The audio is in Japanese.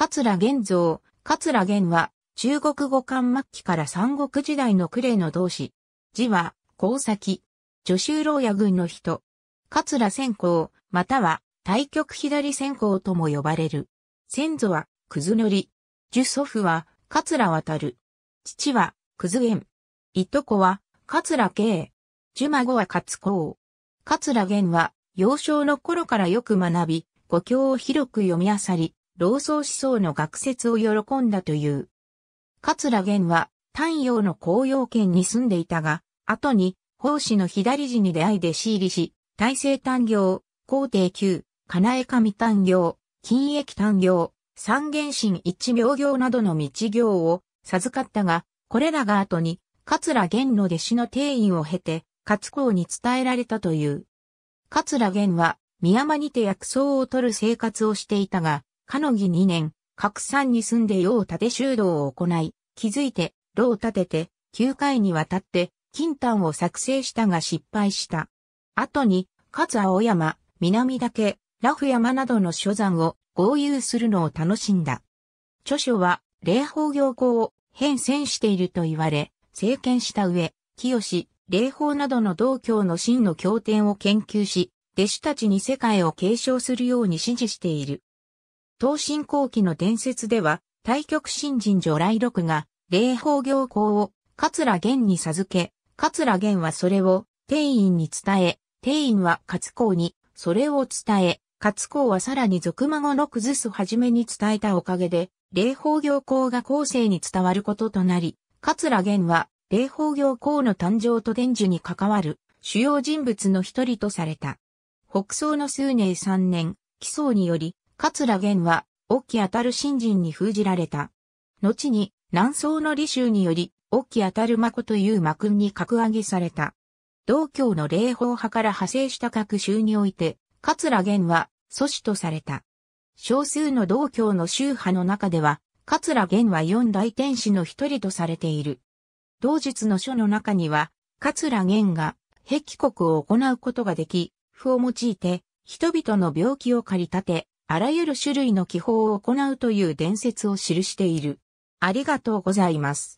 桂玄像、桂玄は、中国語漢末期から三国時代の呉の同志。字は、高崎。女州牢屋軍の人。桂先行、または、対極左先行とも呼ばれる。先祖は、くずのり。樹祖父は、桂渡る。父は、くず玄。いとこは、桂慶。樹孫は勝公。桂玄は、幼少の頃からよく学び、語教を広く読み漁り、老僧思想の学説を喜んだという。桂源は太陽の紅葉圏に住んでいたが、後に法師の左字に出会いで仕入りし、大政丹行、皇帝宮、金江上丹行、金益丹行、三元神一妙行などの道行を授かったが、これらが後に、桂源の弟子の定員を経て、勝公に伝えられたという。桂源は、宮間にて薬草を取る生活をしていたが、かのぎ2年、拡散に住んで用立て修道を行い、気づいて、炉を立てて、9回にわたって、金丹を作成したが失敗した。後に、勝青山、南岳、ラフ山などの所山を合流するのを楽しんだ。著書は、霊法行行を変遷していると言われ、政権した上、清、霊法などの道教の真の経典を研究し、弟子たちに世界を継承するように指示している。東進後期の伝説では、対極新人如来六が、霊法行行を、桂玄に授け、桂玄はそれを、定員に伝え、定員は勝公に、それを伝え、勝公はさらに俗孫の崩すはじめに伝えたおかげで、霊法行行が後世に伝わることとなり、桂玄は、霊法行行の誕生と伝授に関わる、主要人物の一人とされた。北宋の数年三年、起草により、桂源は、沖き当たる新人に封じられた。後に、南宋の李州により、沖き当たる孫という幕君に格上げされた。道教の霊法派から派生した各州において、桂源は、祖師とされた。少数の道教の宗派の中では、桂源は四大天使の一人とされている。同日の書の中には、桂源が、壁国を行うことができ、符を用いて、人々の病気を借り立て、あらゆる種類の気泡を行うという伝説を記している。ありがとうございます。